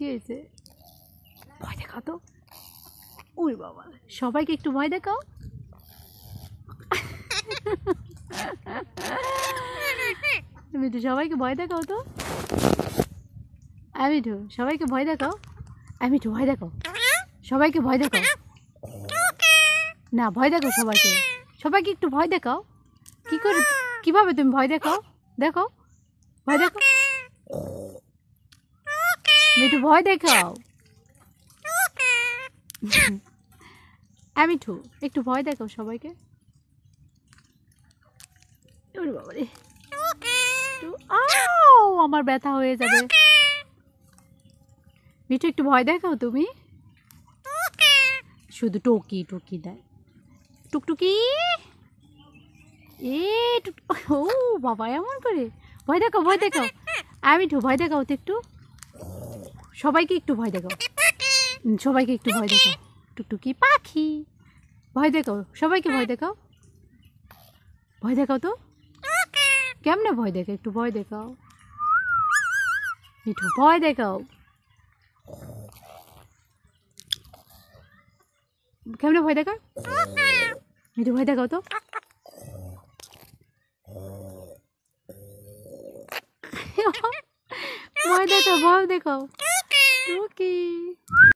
কি হয়েছে ভয় দেখাও তো উই বাবা সবাইকে একটু ভয় দেখাও মিঠু সবাইকে ভয় দেখাও তো মিঠু সবাইকে ভয় দেখাও মিঠু ভয় দেখাও সবাইকে ভয় দেখাও না ভয় দেখাও সবাইকে সবাইকে একটু ভয় দেখাও কি করে কিভাবে তুমি ভয় দেখাও দেখো ভয় দেখো মিঠু ভয় দেখাও মিঠু একটু ভয় দেখাও সবাইকে আমার ব্যথা হয়ে যাবে মিঠু একটু ভয় দেখাও তুমি শুধু টুকি টুকি দেয় টুকটুকি এ টুক ও বাবা এমন করে ভয় দেখাও ভয় দেখাও আমি ঢু ভয় দেখাও তো একটু সবাইকে একটু ভয় দেখাও সবাইকে একটু ভয় দেখাও টুকটুকি পাখি ভয় দেখাও সবাইকে ভয় দেখাও ভয় দেখাও তো কেমনে ভয় দেখে একটু ভয় দেখাও মিঠু ভয় দেখাও কেমনে ভয় দেখা মিঠু ভয় দেখাও তো ভয় দেখাও ভয় দেখাও Dookie.